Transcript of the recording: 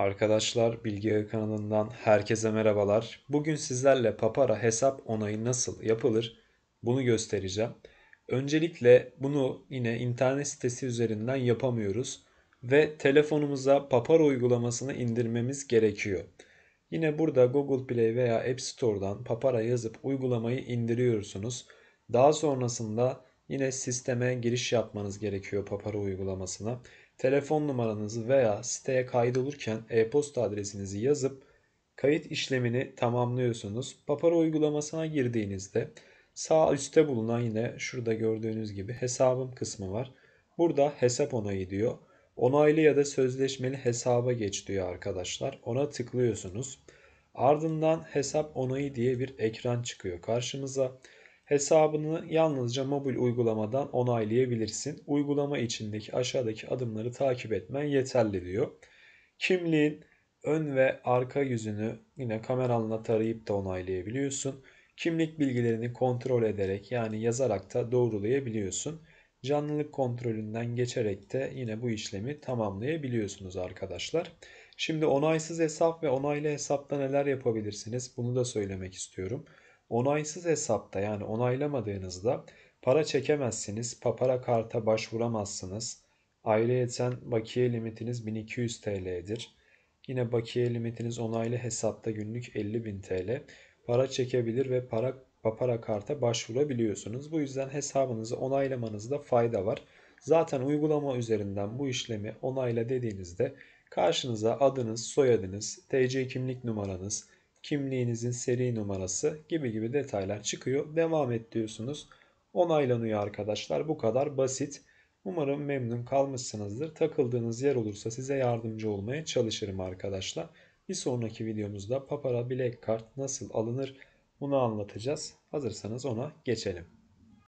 Arkadaşlar Bilgi Ağı kanalından herkese merhabalar. Bugün sizlerle Papara hesap onayı nasıl yapılır bunu göstereceğim. Öncelikle bunu yine internet sitesi üzerinden yapamıyoruz ve telefonumuza Papara uygulamasını indirmemiz gerekiyor. Yine burada Google Play veya App Store'dan Papara yazıp uygulamayı indiriyorsunuz. Daha sonrasında yine sisteme giriş yapmanız gerekiyor Papara uygulamasına telefon numaranızı veya siteye kaydolurken e-posta adresinizi yazıp kayıt işlemini tamamlıyorsunuz. Papara uygulamasına girdiğinizde sağ üstte bulunan yine şurada gördüğünüz gibi hesabım kısmı var. Burada hesap onayı diyor. Onaylı ya da sözleşmeli hesaba geç diyor arkadaşlar. Ona tıklıyorsunuz. Ardından hesap onayı diye bir ekran çıkıyor karşımıza. Hesabını yalnızca mobil uygulamadan onaylayabilirsin. Uygulama içindeki aşağıdaki adımları takip etmen yeterli diyor. Kimliğin ön ve arka yüzünü yine kameranla tarayıp da onaylayabiliyorsun. Kimlik bilgilerini kontrol ederek yani yazarak da doğrulayabiliyorsun. Canlılık kontrolünden geçerek de yine bu işlemi tamamlayabiliyorsunuz arkadaşlar. Şimdi onaysız hesap ve onaylı hesapta neler yapabilirsiniz bunu da söylemek istiyorum. Onaysız hesapta yani onaylamadığınızda para çekemezsiniz, papara karta başvuramazsınız. Ayrıyeten bakiye limitiniz 1200 TL'dir. Yine bakiye limitiniz onaylı hesapta günlük 50.000 TL. Para çekebilir ve para papara karta başvurabiliyorsunuz. Bu yüzden hesabınızı onaylamanızda fayda var. Zaten uygulama üzerinden bu işlemi onayla dediğinizde karşınıza adınız, soyadınız, TC kimlik numaranız, kimliğinizin seri numarası gibi gibi detaylar çıkıyor. Devam et diyorsunuz. Onaylanıyor arkadaşlar. Bu kadar basit. Umarım memnun kalmışsınızdır. Takıldığınız yer olursa size yardımcı olmaya çalışırım arkadaşlar. Bir sonraki videomuzda papara bilek kart nasıl alınır bunu anlatacağız. Hazırsanız ona geçelim.